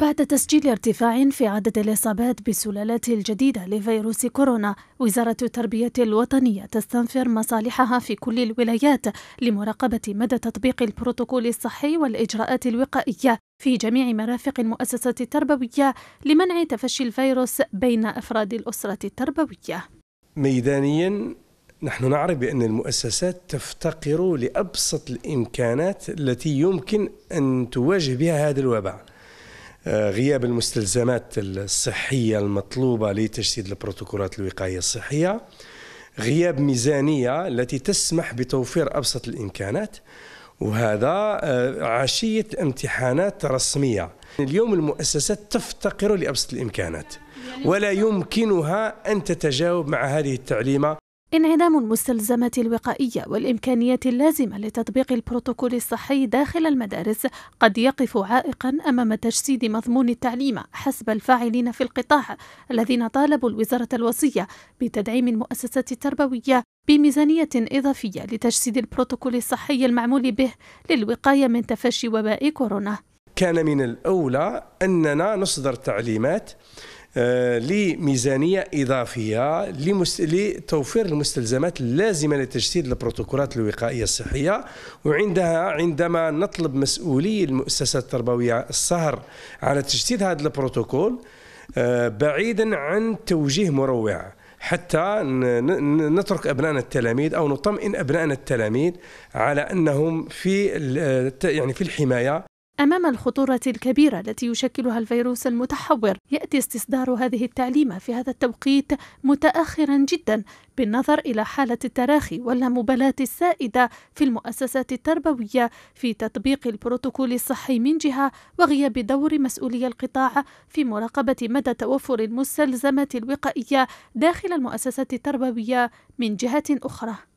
بعد تسجيل ارتفاع في عدد الإصابات بالسلالات الجديدة لفيروس كورونا وزارة التربية الوطنية تستنفر مصالحها في كل الولايات لمراقبة مدى تطبيق البروتوكول الصحي والإجراءات الوقائية في جميع مرافق المؤسسة التربوية لمنع تفشي الفيروس بين أفراد الأسرة التربوية ميدانيا نحن نعرف بأن المؤسسات تفتقر لأبسط الإمكانات التي يمكن أن تواجه بها هذا الوباء آه، غياب المستلزمات الصحية المطلوبة لتجسيد البروتوكولات الوقاية الصحية غياب ميزانية التي تسمح بتوفير أبسط الإمكانات وهذا آه، عشية امتحانات رسمية اليوم المؤسسات تفتقر لأبسط الإمكانات يعني ولا يمكنها أن تتجاوب مع هذه التعليمة انعدام المستلزمة الوقائية والإمكانيات اللازمة لتطبيق البروتوكول الصحي داخل المدارس قد يقف عائقا أمام تجسيد مضمون التعليم حسب الفاعلين في القطاع الذين طالبوا الوزارة الوصية بتدعيم المؤسسات التربوية بميزانية إضافية لتجسيد البروتوكول الصحي المعمول به للوقاية من تفشي وباء كورونا كان من الأولى أننا نصدر تعليمات آه، لميزانيه اضافيه لتوفير المستلزمات اللازمه لتجسيد البروتوكولات الوقائيه الصحيه وعندها عندما نطلب مسؤولي المؤسسات التربويه السهر على تجسيد هذا البروتوكول آه، بعيدا عن توجيه مروع حتى نترك ابنائنا التلاميذ او نطمئن ابنائنا التلاميذ على انهم في آه، يعني في الحمايه أمام الخطورة الكبيرة التي يشكلها الفيروس المتحور يأتي استصدار هذه التعليمة في هذا التوقيت متأخرا جدا بالنظر إلى حالة التراخي واللامبالاة السائدة في المؤسسات التربوية في تطبيق البروتوكول الصحي من جهة وغياب دور مسؤولي القطاع في مراقبة مدى توفر المستلزمات الوقائية داخل المؤسسات التربوية من جهة أخرى